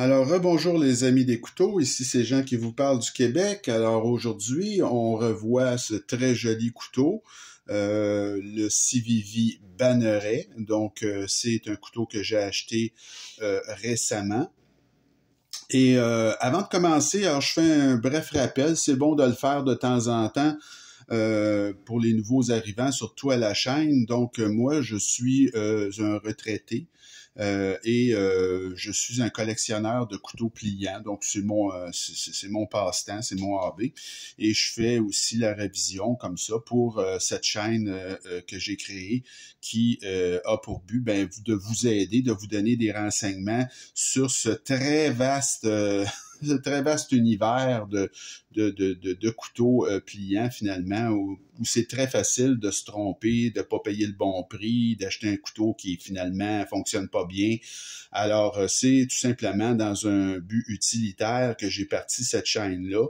Alors, rebonjour les amis des couteaux, ici c'est Jean qui vous parle du Québec. Alors aujourd'hui, on revoit ce très joli couteau, euh, le Civivi Banneret. Donc, euh, c'est un couteau que j'ai acheté euh, récemment. Et avant de commencer, alors je fais un bref rappel, c'est bon de le faire de temps en temps euh, pour les nouveaux arrivants, surtout à la chaîne. Donc, euh, moi, je suis euh, un retraité. et je suis un collectionneur de couteaux pliants, donc c'est mon c'est mon passe-temps, c'est mon hobby. Et je fais aussi la révision comme ça pour cette chaîne que j'ai créée qui a pour but ben, de vous aider, de vous donner des renseignements sur ce très vaste un très vaste univers de, de, couteaux euh, pliants finalement où, où c'est très facile de se tromper, de pas payer le bon prix, d'acheter un couteau qui finalement fonctionne pas bien. Alors euh, c'est tout simplement dans un but utilitaire que j'ai parti cette chaîne là.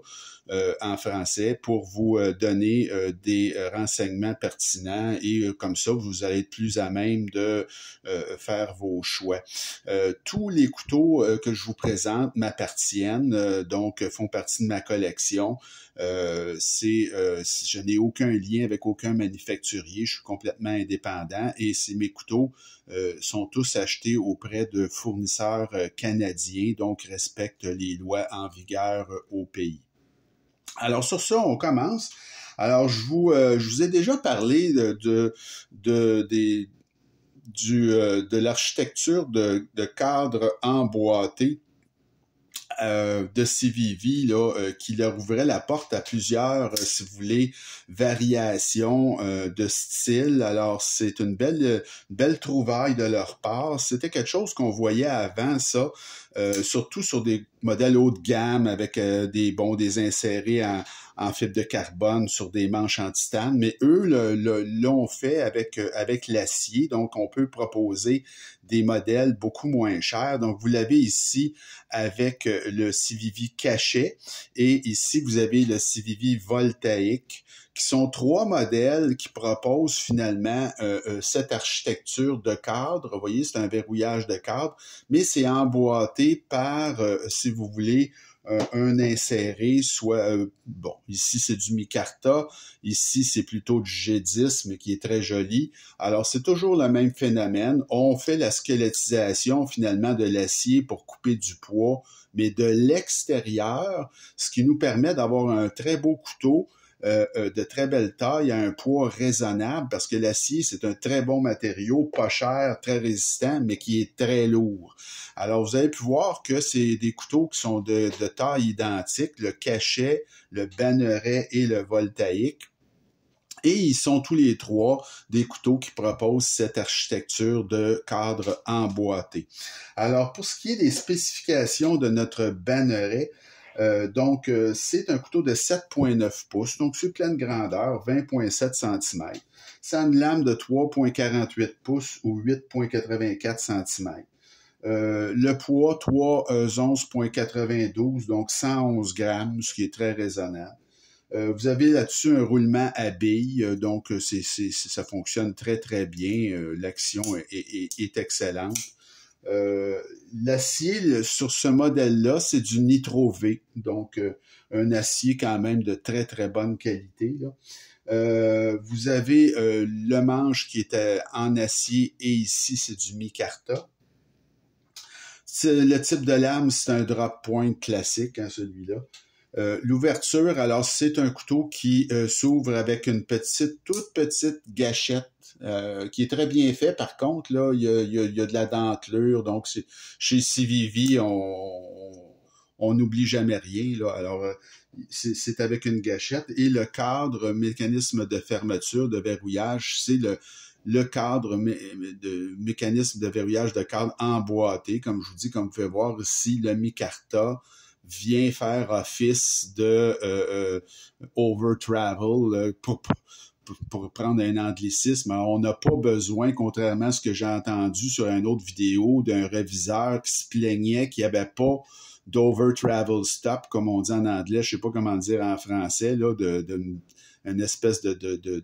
Euh, en français pour vous euh, donner euh, des renseignements pertinents et comme ça, vous allez être plus à même de faire vos choix. tous les couteaux que je vous présente m'appartiennent, donc font partie de ma collection. c'est je n'ai aucun lien avec aucun manufacturier, je suis complètement indépendant et mes couteaux sont tous achetés auprès de fournisseurs canadiens, donc respectent les lois en vigueur au pays. Alors sur ça, on commence. Alors je vous, euh, je vous ai déjà parlé de, de, de du, euh, de l'architecture de, de cadres emboîtés euh, de CVV là, euh, qui leur ouvrait la porte à plusieurs, euh, si vous voulez, variations de style. Alors, c'est une belle, belle trouvaille de leur part. C'était quelque chose qu'on voyait avant ça, surtout sur des modèles haut de gamme avec des bons des insérés en, en fibre de carbone sur des manches en titane, mais eux l'ont fait avec, euh, avec l'acier, donc on peut proposer des modèles beaucoup moins chers. Donc vous l'avez ici avec euh, le Civivi cachet et ici vous avez le Civivi voltaïque qui sont trois modèles qui proposent finalement euh, cette architecture de cadre. Vous voyez, c'est un verrouillage de cadre, mais c'est emboîté par, si vous voulez, un inséré, soit, euh, bon, ici c'est du micarta, ici c'est plutôt du mais qui est très joli. Alors c'est toujours le même phénomène. On fait la squelettisation finalement de l'acier pour couper du poids, mais de l'extérieur, ce qui nous permet d'avoir un très beau couteau euh, euh, de très belle taille, à un poids raisonnable, parce que l'acier, c'est un très bon matériau, pas cher, très résistant, mais qui est très lourd. Alors, vous avez pu voir que c'est des couteaux qui sont de, de taille identique, le cachet, le banneret et le voltaïque. Et ils sont tous les trois des couteaux qui proposent cette architecture de cadre emboîté. Alors, pour ce qui est des spécifications de notre banneret, euh, donc, euh, c'est un couteau de 7,9 pouces, donc sur pleine grandeur, 20,7 cm. Ça une lame de 3,48 pouces ou 8,84 cm. Euh, le poids, 3 11,92, euh, donc 111 grammes, ce qui est très raisonnable. vous avez là-dessus un roulement à billes, donc ça fonctionne très, très bien. L'action est excellente. Euh, l'acier sur ce modèle-là, c'est du Nitro V, donc euh, un acier quand même de très très bonne qualité. Euh, vous avez le manche qui était en acier et ici c'est du micarta. Le type de lame, c'est un drop point classique, hein, celui-là. l'ouverture, alors c'est un couteau qui s'ouvre avec une petite, toute petite gâchette euh, qui est très bien fait. Par contre, là, il y a, y a, de la dentelure. Donc, chez Civivi, on, on n'oublie jamais rien. Là. Alors, euh, c'est avec une gâchette. Et le cadre, mécanisme de fermeture, de verrouillage, c'est le, le cadre de mécanisme de verrouillage de cadre emboîté. Comme je vous dis, comme vous pouvez voir ici, le micarta vient faire office de euh, over travel pour prendre un anglicisme, hein, on n'a pas besoin, contrairement à ce que j'ai entendu sur une autre vidéo, d'un réviseur qui se plaignait qu'il n'y avait pas d'over travel stop, comme on dit en anglais, je sais pas comment dire en français, là, de une espèce de, de, de,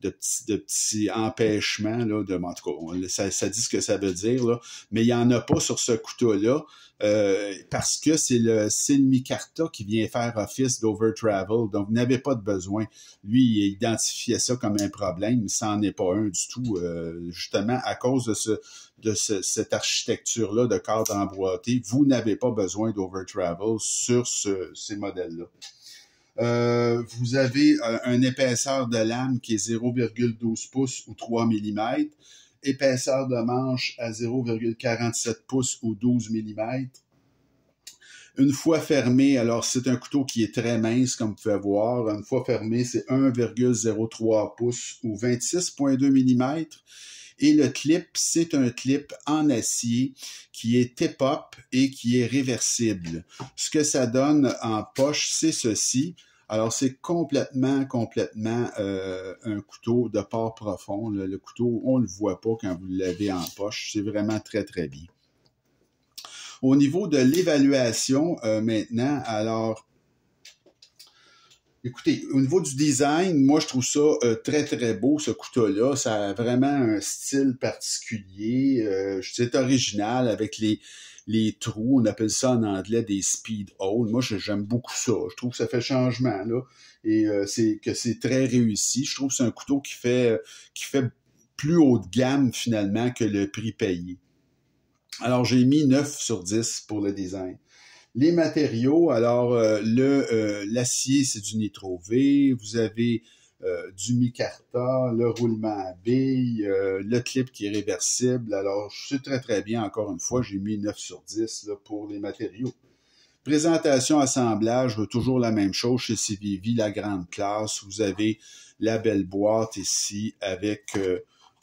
de, petit, empêchement. Là, de, en tout cas, ça, dit ce que ça veut dire, là, mais il n'y en a pas sur ce couteau-là. Euh, parce que c'est le signe carta qui vient faire office d'overtravel. Donc, vous n'avez pas de besoin. Lui, il identifiait ça comme un problème, mais ça n'en est pas un du tout, euh, justement, à cause de, ce, de cette architecture-là de cadre emboîté. Vous n'avez pas besoin d'overtravel sur ces modèles-là. Euh, vous avez un épaisseur de lame qui est 0,12 pouces ou 3 mm, épaisseur de manche à 0,47 pouces ou 12 mm. Une fois fermé, alors c'est un couteau qui est très mince, comme vous pouvez voir. Une fois fermé, c'est 1,03 pouces ou 26,2 mm. Et le clip, c'est un clip en acier qui est tip hop et qui est réversible. Ce que ça donne en poche, c'est ceci. Alors, c'est complètement, complètement euh, un couteau de port profond. Le, couteau, on ne le voit pas quand vous l'avez en poche. C'est vraiment très, très bien. Au niveau de l'évaluation euh, maintenant, alors Écoutez, au niveau du design, moi je trouve ça euh, très très beau ce couteau-là. Ça a vraiment un style particulier. Euh, c'est original avec les les trous. On appelle ça en anglais des speed holes. Moi j'aime beaucoup ça. Je trouve que ça fait changement là et euh, c'est que c'est très réussi. Je trouve que c'est un couteau qui fait qui fait plus haut de gamme finalement que le prix payé. Alors j'ai mis 9 sur 10 pour le design. Les matériaux, alors euh, le euh, l'acier, c'est du nitro V. Vous avez euh, du micarta, le roulement à billes, le clip qui est réversible. Alors, c'est très, très bien. Encore une fois, j'ai mis 9 sur 10 là, pour les matériaux. Présentation, assemblage, bah, toujours la même chose chez CVV, la grande classe. Vous avez la belle boîte ici avec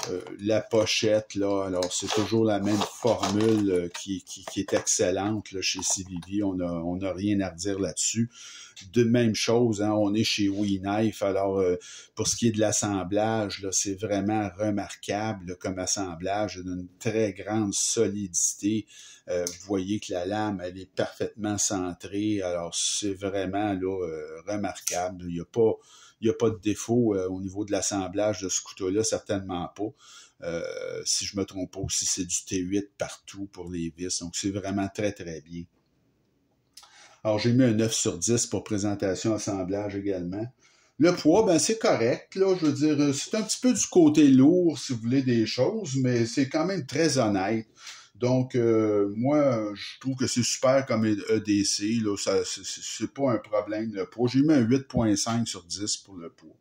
euh, la pochette, là, alors c'est toujours la même formule euh, qui, qui, qui, est excellente là, chez CIVIVI. On n'a on a rien à redire là-dessus. De même chose, hein, on est chez WeKnife. Alors, euh, pour ce qui est de l'assemblage, c'est vraiment remarquable comme assemblage d'une très grande solidité. vous voyez que la lame, elle est parfaitement centrée. Alors, c'est vraiment là, remarquable. Il n'y a pas il n'y a pas de défaut euh, au niveau de l'assemblage de ce couteau-là, certainement pas. Euh, si je me trompe pas aussi, c'est du T8 partout pour les vis. Donc, c'est vraiment très, très bien. Alors, j'ai mis un 9 sur 10 pour présentation assemblage également. Le poids, ben c'est correct, là, je veux dire, euh, c'est un petit peu du côté lourd, si vous voulez, des choses, mais c'est quand même très honnête. Donc, euh, moi, je trouve que c'est super comme EDC. Ce n'est pas un problème. Le poids, j'ai mis un 8.5 sur 10 pour le pot.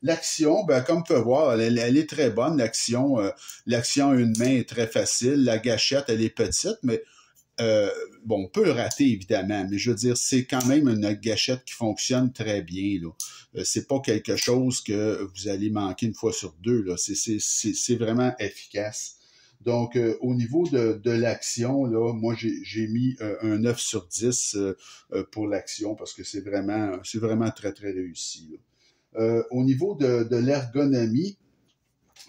L'action, ben, comme peut voir, elle, est très bonne. Euh, l'action, une main est très facile. La gâchette, elle est petite, mais euh, bon, on peut le rater évidemment, mais je veux dire, c'est quand même une gâchette qui fonctionne très bien. Là, n'est c'est pas quelque chose que vous allez manquer une fois sur deux. c'est vraiment efficace. Donc, euh, au niveau de, de l'action, là, moi, j'ai mis euh, un 9 sur 10 euh, pour l'action parce que c'est vraiment, c'est vraiment très, très réussi. au niveau de, de l'ergonomie,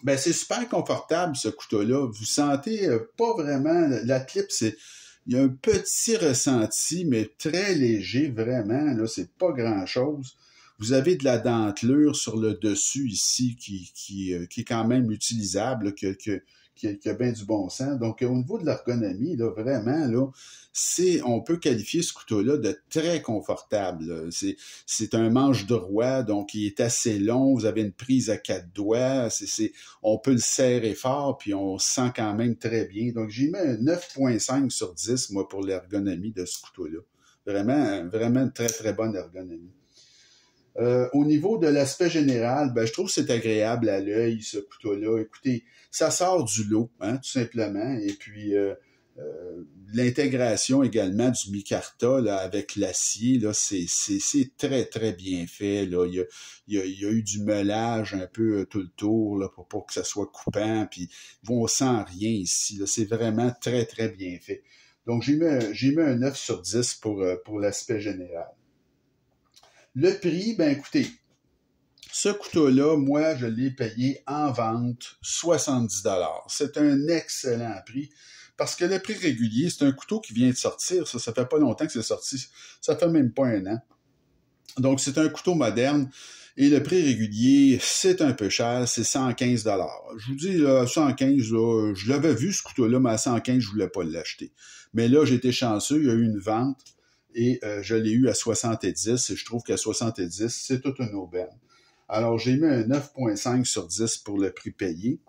ben, c'est super confortable, ce couteau-là. Vous sentez pas vraiment la clip, c'est. Il y a un petit ressenti, mais très léger, vraiment. Là, c'est pas grand-chose. Vous avez de la dentelure sur le dessus ici qui, qui, qui est quand même utilisable, que, que qui, a bien du bon sens. Donc, au niveau de l'ergonomie, là, vraiment, là, c'est, on peut qualifier ce couteau-là de très confortable. C'est, c'est un manche droit, donc il est assez long. Vous avez une prise à quatre doigts. C'est, c'est, on peut le serrer fort, puis on sent quand même très bien. Donc, j'y mets un 9.5 sur 10, moi, pour l'ergonomie de ce couteau-là. Vraiment, vraiment une très, très bonne ergonomie. Euh, au niveau de l'aspect général, ben, je trouve que c'est agréable à l'œil, ce couteau-là. Écoutez, ça sort du lot, hein, tout simplement. Et puis, euh, euh, l'intégration également du micarta avec l'acier, là, c'est, c'est, très, très bien fait. Là. Il, y a, eu du meulage un peu tout le tour là, pour, que ça soit coupant. Puis, bon, on sent rien ici. C'est vraiment très, très bien fait. Donc, j'ai mis, un 9 sur 10 pour, pour l'aspect général. Le prix, ben écoutez, ce couteau-là, moi, je l'ai payé en vente 70 C'est un excellent prix parce que le prix régulier, c'est un couteau qui vient de sortir. Ça, ça fait pas longtemps que c'est sorti. Ça fait même pas un an. Donc, c'est un couteau moderne. Et le prix régulier, c'est un peu cher, c'est 115 Je vous dis, là, 115, je l'avais vu ce couteau-là, mais à 115, je voulais pas l'acheter. Mais là, j'étais chanceux, il y a eu une vente et euh, je l'ai eu à 70 et je trouve qu'à 70, c'est toute une aubaine. Alors, j'ai mis un 9.5 sur 10 pour le prix payé.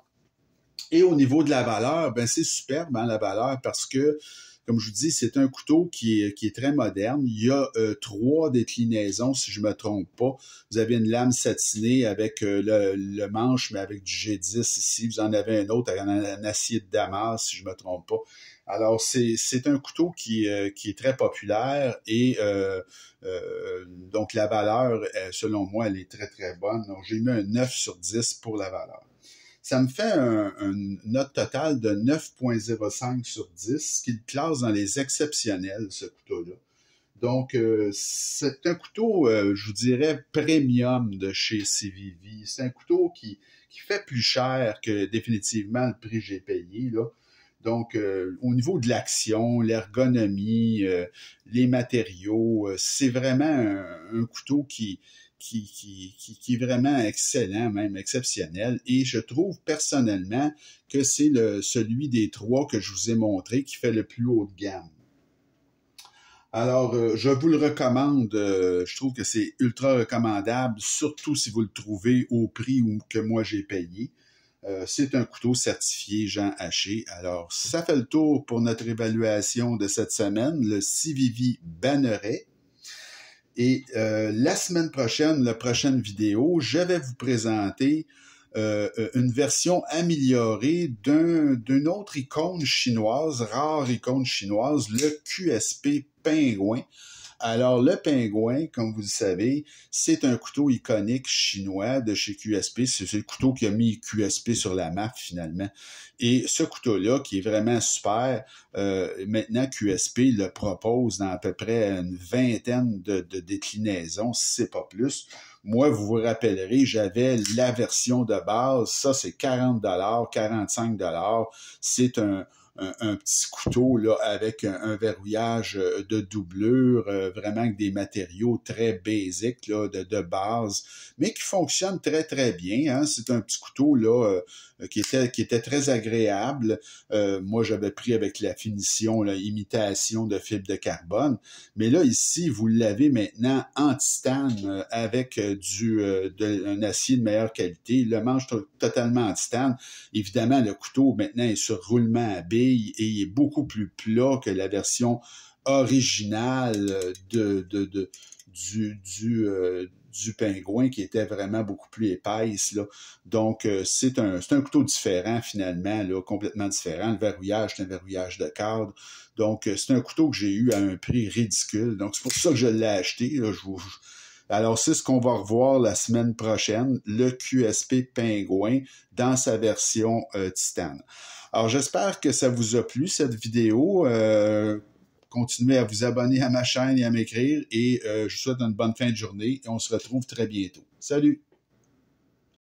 Et au niveau de la valeur, ben c'est superbe, hein, la valeur, parce que comme je vous dis, c'est un couteau qui est, très moderne. Il y a euh, trois déclinaisons, si je me trompe pas. Vous avez une lame satinée avec euh, le, manche, mais avec du G10 ici. Vous en avez un autre avec un, acier de Damas, si je me trompe pas. Alors, c'est un couteau euh, qui, est très populaire et donc la valeur, selon moi, elle est très, très bonne. Donc, j'ai mis un 9 sur 10 pour la valeur ça me fait un, une note totale de 9,05 sur 10, ce qui le classe dans les exceptionnels, ce couteau-là. Donc, euh, c'est un couteau, euh, je vous dirais, premium de chez CVV. C'est un couteau qui, qui, fait plus cher que définitivement le prix que j'ai payé. Là. Donc, euh, au niveau de l'action, l'ergonomie, les matériaux, c'est vraiment un couteau qui, qui, qui, est vraiment excellent, même exceptionnel. Et je trouve personnellement que c'est celui des trois que je vous ai montré qui fait le plus haut de gamme. Alors, euh, je vous le recommande. Euh, je trouve que c'est ultra recommandable, surtout si vous le trouvez au prix que moi j'ai payé. Euh, c'est un couteau certifié Jean Haché. Alors, ça fait le tour pour notre évaluation de cette semaine, le Civivi Banneret. Et euh, la semaine prochaine, la prochaine vidéo, je vais vous présenter euh, une version améliorée d'une autre icône chinoise, rare icône chinoise, le QSP Pingouin. Alors, le pingouin, comme vous le savez, c'est un couteau iconique chinois de chez QSP. C'est le couteau qui a mis QSP sur la map, finalement. Et ce couteau-là, qui est vraiment super, euh, maintenant, QSP le propose dans à peu près une vingtaine de, déclinaisons, si c'est pas plus. Moi, vous vous rappellerez, j'avais la version de base. Ça, c'est 40 45 C'est un un, petit couteau là, avec un, verrouillage euh, de doublure, euh, vraiment avec des matériaux très basiques là, de, de, base, mais qui fonctionne très, très bien. Hein. C'est un petit couteau là, euh, euh, qui était, qui était très agréable. Euh, moi, j'avais pris avec la finition, l'imitation imitation de fibre de carbone. Mais là, ici, vous l'avez maintenant en titane euh, avec du un acier de meilleure qualité. Le manche totalement en titane. Évidemment, le couteau maintenant est sur roulement à billes et il est beaucoup plus plat que la version originale de, de, de du, du pingouin qui était vraiment beaucoup plus épaisse. Là. Donc, euh, c'est un, un, couteau différent finalement, là, complètement différent. Le verrouillage, c'est un verrouillage de cadre. Donc, euh, c'est un couteau que j'ai eu à un prix ridicule. Donc, c'est pour ça que je l'ai acheté. Là, Alors, c'est ce qu'on va revoir la semaine prochaine, le QSP Pingouin dans sa version euh, titane. Alors, j'espère que ça vous a plu, cette vidéo continuez à vous abonner à ma chaîne et à m'écrire. Et euh, je vous souhaite une bonne fin de journée et on se retrouve très bientôt. Salut!